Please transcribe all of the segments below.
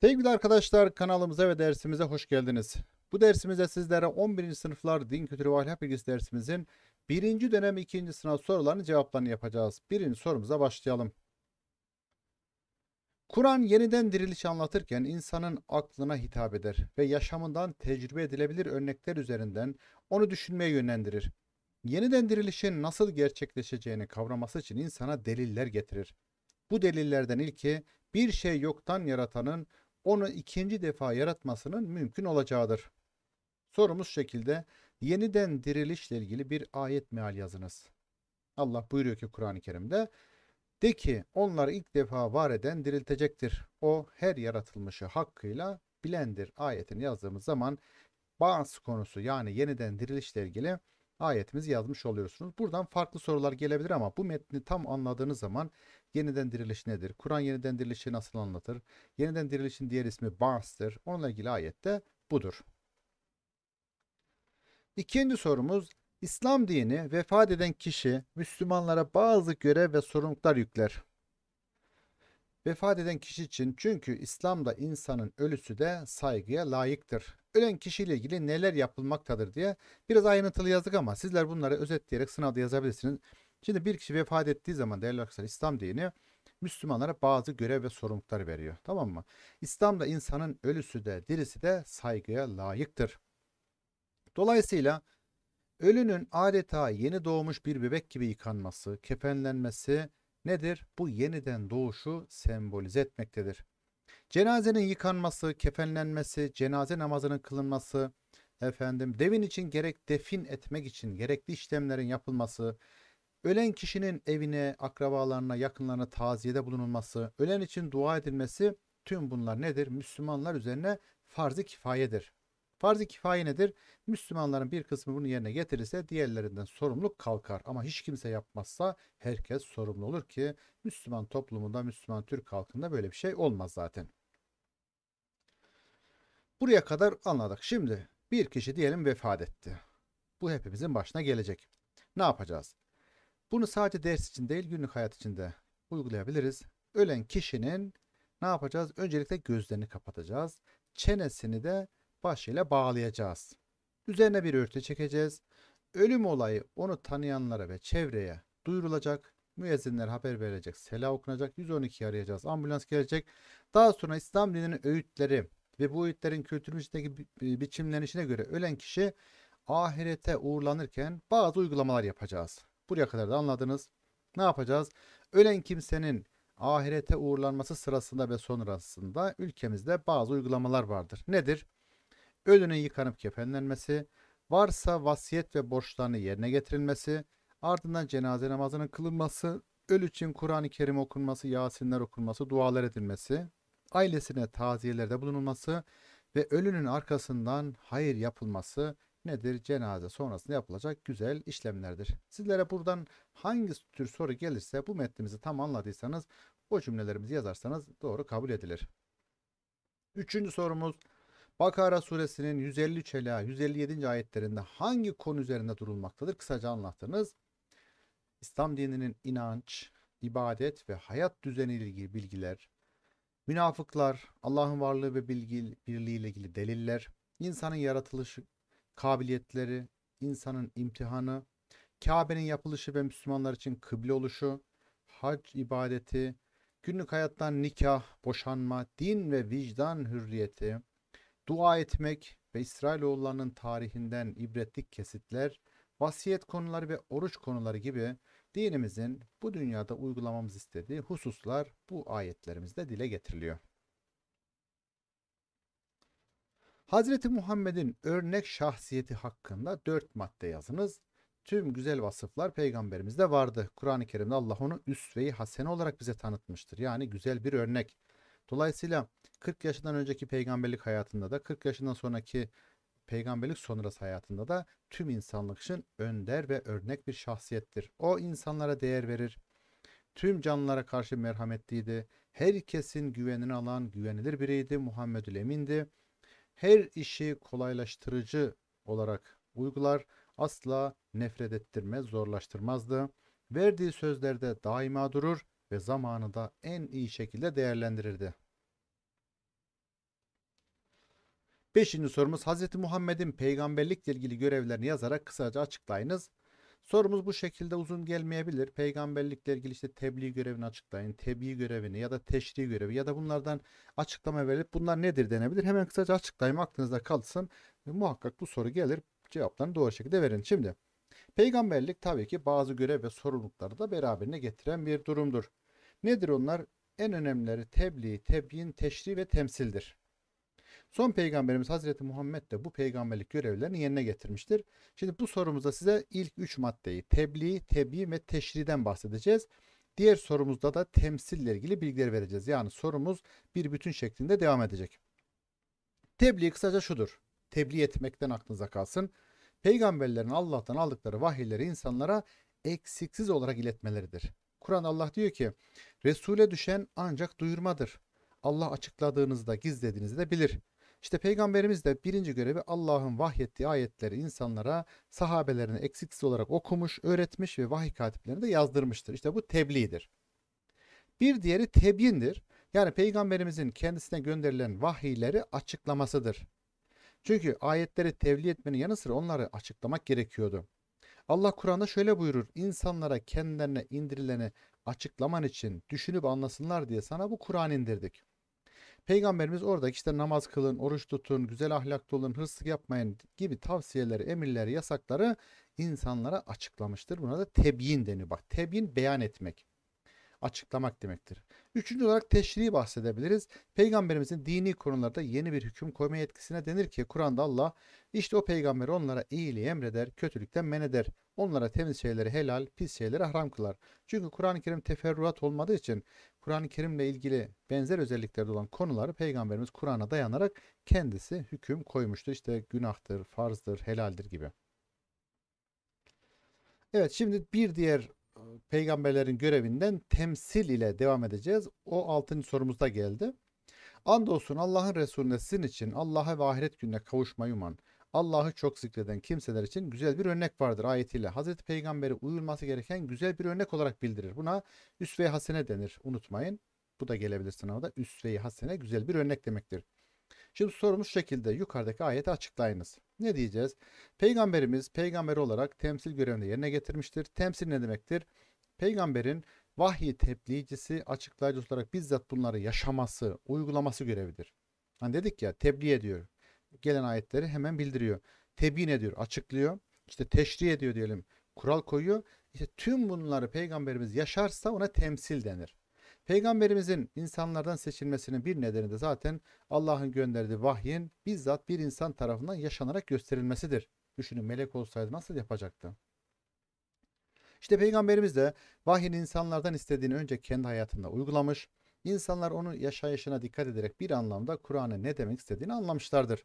Sevgili arkadaşlar kanalımıza ve dersimize hoş geldiniz. Bu dersimizde sizlere 11. sınıflar din kültürü ve ahlak bilgisi dersimizin 1. dönem 2. sınav sorularını cevaplarını yapacağız. Birinci sorumuza başlayalım. Kur'an yeniden diriliş anlatırken insanın aklına hitap eder ve yaşamından tecrübe edilebilir örnekler üzerinden onu düşünmeye yönlendirir. Yeniden dirilişin nasıl gerçekleşeceğini kavraması için insana deliller getirir. Bu delillerden ilki bir şey yoktan yaratanın onu ikinci defa yaratmasının mümkün olacağıdır. Sorumuz şekilde yeniden dirilişle ilgili bir ayet meal yazınız. Allah buyuruyor ki Kur'an-ı Kerim'de de ki onları ilk defa var eden diriltecektir. O her yaratılmışı hakkıyla bilendir. Ayetini yazdığımız zaman bazı konusu yani yeniden dirilişle ilgili ayetimizi yazmış oluyorsunuz. Buradan farklı sorular gelebilir ama bu metni tam anladığınız zaman yeniden diriliş nedir? Kur'an yeniden dirilişi nasıl anlatır? Yeniden dirilişin diğer ismi Ba'stır. Onunla ilgili ayette budur. İkinci sorumuz İslam dini vefat eden kişi Müslümanlara bazı görev ve sorumluluklar yükler. Vefat eden kişi için çünkü İslam'da insanın ölüsü de saygıya layıktır ölen kişiyle ilgili neler yapılmaktadır diye biraz ayrıntılı yazdık ama sizler bunları özetleyerek sınavda yazabilirsiniz. Şimdi bir kişi vefat ettiği zaman değerli arkadaşlar İslam dini Müslümanlara bazı görev ve sorumluluklar veriyor. Tamam mı? İslam'da insanın ölüsü de dirisi de saygıya layıktır. Dolayısıyla ölünün adeta yeni doğmuş bir bebek gibi yıkanması, kefenlenmesi nedir? Bu yeniden doğuşu sembolize etmektedir. Cenazenin yıkanması, kefenlenmesi, cenaze namazının kılınması, efendim devin için gerek defin etmek için gerekli işlemlerin yapılması, ölen kişinin evine, akrabalarına, yakınlarına taziyede bulunulması, ölen için dua edilmesi tüm bunlar nedir? Müslümanlar üzerine farz-ı kifayedir. Farz-ı kifaye nedir? Müslümanların bir kısmı bunu yerine getirirse diğerlerinden sorumluluk kalkar. Ama hiç kimse yapmazsa herkes sorumlu olur ki Müslüman toplumunda, Müslüman Türk halkında böyle bir şey olmaz zaten. Buraya kadar anladık. Şimdi bir kişi diyelim vefat etti. Bu hepimizin başına gelecek. Ne yapacağız? Bunu sadece ders için değil günlük hayat içinde uygulayabiliriz. Ölen kişinin ne yapacağız? Öncelikle gözlerini kapatacağız. Çenesini de başıyla bağlayacağız. Üzerine bir örtü çekeceğiz. Ölüm olayı onu tanıyanlara ve çevreye duyurulacak. Müezzinler haber verecek. Sela okunacak. 112 arayacağız. Ambulans gelecek. Daha sonra İslam dininin öğütleri ve bu öğütlerin kültürümüzdeki bi biçimlenişine göre ölen kişi ahirete uğurlanırken bazı uygulamalar yapacağız. Buraya kadar da anladınız. Ne yapacağız? Ölen kimsenin ahirete uğurlanması sırasında ve sonrasında ülkemizde bazı uygulamalar vardır. Nedir? ölünün yıkanıp kefenlenmesi, varsa vasiyet ve borçlarını yerine getirilmesi, ardından cenaze namazının kılınması, ölü için Kur'an-ı Kerim okunması, Yasinler okunması, dualar edilmesi, ailesine taziyelerde bulunulması ve ölünün arkasından hayır yapılması nedir? Cenaze sonrasında yapılacak güzel işlemlerdir. Sizlere buradan hangi tür soru gelirse bu metnimizi tam anladıysanız o cümlelerimizi yazarsanız doğru kabul edilir. Üçüncü sorumuz Bakara suresinin 153 ila 157. ayetlerinde hangi konu üzerinde durulmaktadır? Kısaca anlattınız. İslam dininin inanç, ibadet ve hayat düzeni ile ilgili bilgiler, münafıklar, Allah'ın varlığı ve bilgi, birliği ile ilgili deliller, insanın yaratılışı, kabiliyetleri, insanın imtihanı, Kabe'nin yapılışı ve Müslümanlar için kıble oluşu, hac ibadeti, günlük hayattan nikah, boşanma, din ve vicdan hürriyeti, dua etmek ve İsrailoğullarının tarihinden ibretlik kesitler, vasiyet konuları ve oruç konuları gibi dinimizin bu dünyada uygulamamız istediği hususlar bu ayetlerimizde dile getiriliyor. Hazreti Muhammed'in örnek şahsiyeti hakkında dört madde yazınız. Tüm güzel vasıflar peygamberimizde vardı. Kur'an-ı Kerim'de Allah onu üsve-i hasene olarak bize tanıtmıştır. Yani güzel bir örnek. Dolayısıyla 40 yaşından önceki peygamberlik hayatında da 40 yaşından sonraki peygamberlik sonrası hayatında da tüm insanlık için önder ve örnek bir şahsiyettir. O insanlara değer verir. Tüm canlılara karşı merhametliydi. Herkesin güvenini alan güvenilir biriydi. Muhammedül Emin'di. Her işi kolaylaştırıcı olarak uygular. Asla nefret ettirmez, zorlaştırmazdı. Verdiği sözlerde daima durur ve zamanı da en iyi şekilde değerlendirirdi. Beşinci sorumuz Hz. Muhammed'in peygamberlikle ilgili görevlerini yazarak kısaca açıklayınız. Sorumuz bu şekilde uzun gelmeyebilir. Peygamberlikle ilgili işte tebliğ görevini açıklayın, tebliğ görevini ya da teşri görevi ya da bunlardan açıklama verip bunlar nedir denebilir. Hemen kısaca açıklayayım aklınızda kalsın. Muhakkak bu soru gelir cevaplarını doğru şekilde verin. Şimdi Peygamberlik tabii ki bazı görev ve sorumlulukları da beraberine getiren bir durumdur. Nedir onlar? En önemlileri tebliğ, tebyin, teşri ve temsildir. Son peygamberimiz Hazreti Muhammed de bu peygamberlik görevlerini yerine getirmiştir. Şimdi bu sorumuzda size ilk üç maddeyi tebliğ, tebyin ve teşriden bahsedeceğiz. Diğer sorumuzda da temsille ilgili bilgiler vereceğiz. Yani sorumuz bir bütün şeklinde devam edecek. Tebliğ kısaca şudur. Tebliğ etmekten aklınıza kalsın. Peygamberlerin Allah'tan aldıkları vahiyleri insanlara eksiksiz olarak iletmeleridir. Kur'an Allah diyor ki Resul'e düşen ancak duyurmadır. Allah açıkladığınızda gizlediğinizde bilir. İşte peygamberimiz de birinci görevi Allah'ın vahyettiği ayetleri insanlara sahabelerine eksiksiz olarak okumuş, öğretmiş ve vahiy katiplerine de yazdırmıştır. İşte bu tebliğdir. Bir diğeri tebyindir. Yani peygamberimizin kendisine gönderilen vahiyleri açıklamasıdır. Çünkü ayetleri tevli etmenin yanı sıra onları açıklamak gerekiyordu. Allah Kur'an'da şöyle buyurur. İnsanlara kendilerine indirileni açıklaman için düşünüp anlasınlar diye sana bu Kur'an indirdik. Peygamberimiz oradaki işte namaz kılın, oruç tutun, güzel ahlaklı olun, hırsızlık yapmayın gibi tavsiyeleri, emirleri, yasakları insanlara açıklamıştır. Buna da tebyin deniyor. Bak tebyin beyan etmek açıklamak demektir. Üçüncü olarak teşri bahsedebiliriz. Peygamberimizin dini konularda yeni bir hüküm koyma yetkisine denir ki Kur'an'da Allah işte o peygamberi onlara iyiliği emreder, kötülükten men eder. Onlara temiz şeyleri helal, pis şeyleri haram kılar. Çünkü Kur'an-ı Kerim teferruat olmadığı için Kur'an-ı Kerim'le ilgili benzer özelliklerde olan konuları Peygamberimiz Kur'an'a dayanarak kendisi hüküm koymuştur. İşte günahtır, farzdır, helaldir gibi. Evet şimdi bir diğer peygamberlerin görevinden temsil ile devam edeceğiz. O 6. sorumuzda geldi. Andolsun Allah'ın Resulüne sizin için Allah'a ve ahiret gününe kavuşmayı uman, Allah'ı çok zikreden kimseler için güzel bir örnek vardır ayetiyle. Hazreti Peygamber'e uyulması gereken güzel bir örnek olarak bildirir. Buna üsve-i hasene denir. Unutmayın. Bu da gelebilir sınavda. Üsve-i hasene güzel bir örnek demektir. Şimdi sorumuz şekilde yukarıdaki ayeti açıklayınız. Ne diyeceğiz? Peygamberimiz peygamber olarak temsil görevini yerine getirmiştir. Temsil ne demektir? Peygamberin vahyi tebliğcisi, açıklayıcısı olarak bizzat bunları yaşaması, uygulaması görevidir. Hani dedik ya tebliğ ediyor. Gelen ayetleri hemen bildiriyor. Tebyin ediyor, açıklıyor. İşte teşri ediyor diyelim. Kural koyuyor. İşte tüm bunları peygamberimiz yaşarsa ona temsil denir. Peygamberimizin insanlardan seçilmesinin bir nedeni de zaten Allah'ın gönderdiği vahyin bizzat bir insan tarafından yaşanarak gösterilmesidir. Düşünün melek olsaydı nasıl yapacaktı? İşte Peygamberimiz de vahyin insanlardan istediğini önce kendi hayatında uygulamış. İnsanlar onun yaşayışına dikkat ederek bir anlamda Kur'an'ın ne demek istediğini anlamışlardır.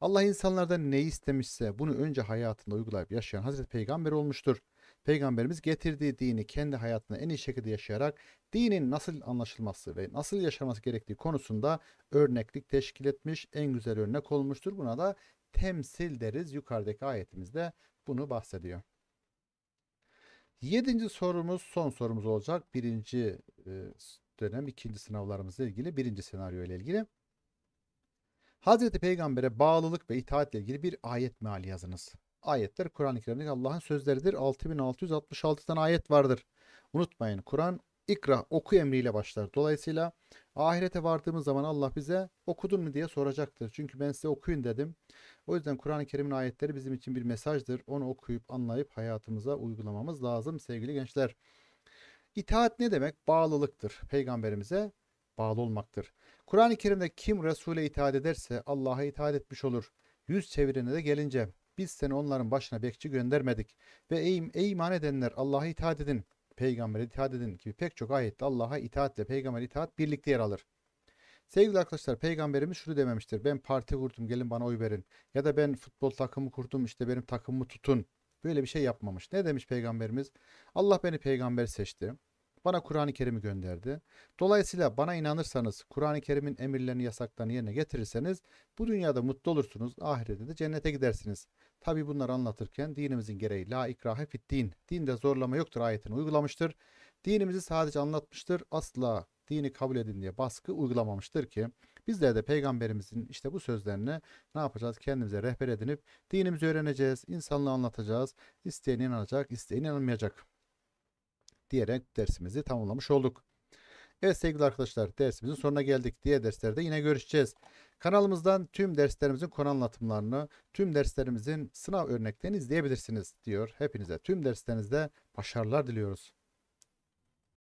Allah insanlardan neyi istemişse bunu önce hayatında uygulayıp yaşayan Hazreti Peygamber olmuştur. Peygamberimiz getirdiği dini kendi hayatına en iyi şekilde yaşayarak dinin nasıl anlaşılması ve nasıl yaşaması gerektiği konusunda örneklik teşkil etmiş, en güzel örnek olmuştur. Buna da temsil deriz. Yukarıdaki ayetimizde bunu bahsediyor. Yedinci sorumuz son sorumuz olacak. Birinci e, dönem ikinci sınavlarımızla ilgili birinci senaryo ile ilgili. Hazreti Peygamber'e bağlılık ve itaatle ilgili bir ayet meali yazınız. Ayetler Kur'an-ı Kerim'deki Allah'ın sözleridir. 6666 tane ayet vardır. Unutmayın Kur'an ikra oku emriyle başlar. Dolayısıyla ahirete vardığımız zaman Allah bize okudun mu diye soracaktır. Çünkü ben size okuyun dedim. O yüzden Kur'an-ı Kerim'in ayetleri bizim için bir mesajdır. Onu okuyup anlayıp hayatımıza uygulamamız lazım sevgili gençler. İtaat ne demek? Bağlılıktır. Peygamberimize bağlı olmaktır. Kur'an-ı Kerim'de kim Resul'e itaat ederse Allah'a itaat etmiş olur. Yüz çevirene de gelince biz seni onların başına bekçi göndermedik. Ve ey, ey iman edenler Allah'a itaat edin. Peygamber'e itaat edin gibi pek çok ayette Allah'a itaat ve peygamber itaat birlikte yer alır. Sevgili arkadaşlar peygamberimiz şunu dememiştir. Ben parti kurdum gelin bana oy verin. Ya da ben futbol takımı kurdum işte benim takımımı tutun. Böyle bir şey yapmamış. Ne demiş peygamberimiz? Allah beni peygamber seçti. Bana Kur'an-ı Kerim'i gönderdi. Dolayısıyla bana inanırsanız, Kur'an-ı Kerim'in emirlerini, yasaklarını yerine getirirseniz bu dünyada mutlu olursunuz, ahirette de cennete gidersiniz. Tabi bunları anlatırken dinimizin gereği la ikrahe fit din, dinde zorlama yoktur ayetini uygulamıştır. Dinimizi sadece anlatmıştır, asla dini kabul edin diye baskı uygulamamıştır ki bizler de peygamberimizin işte bu sözlerini ne yapacağız? Kendimize rehber edinip dinimizi öğreneceğiz, insanlığı anlatacağız. İsteyen inanacak, isteyen inanmayacak diyerek dersimizi tamamlamış olduk. Evet sevgili arkadaşlar dersimizin sonuna geldik. Diğer derslerde yine görüşeceğiz. Kanalımızdan tüm derslerimizin konu anlatımlarını, tüm derslerimizin sınav örneklerini izleyebilirsiniz diyor. Hepinize tüm derslerinizde başarılar diliyoruz.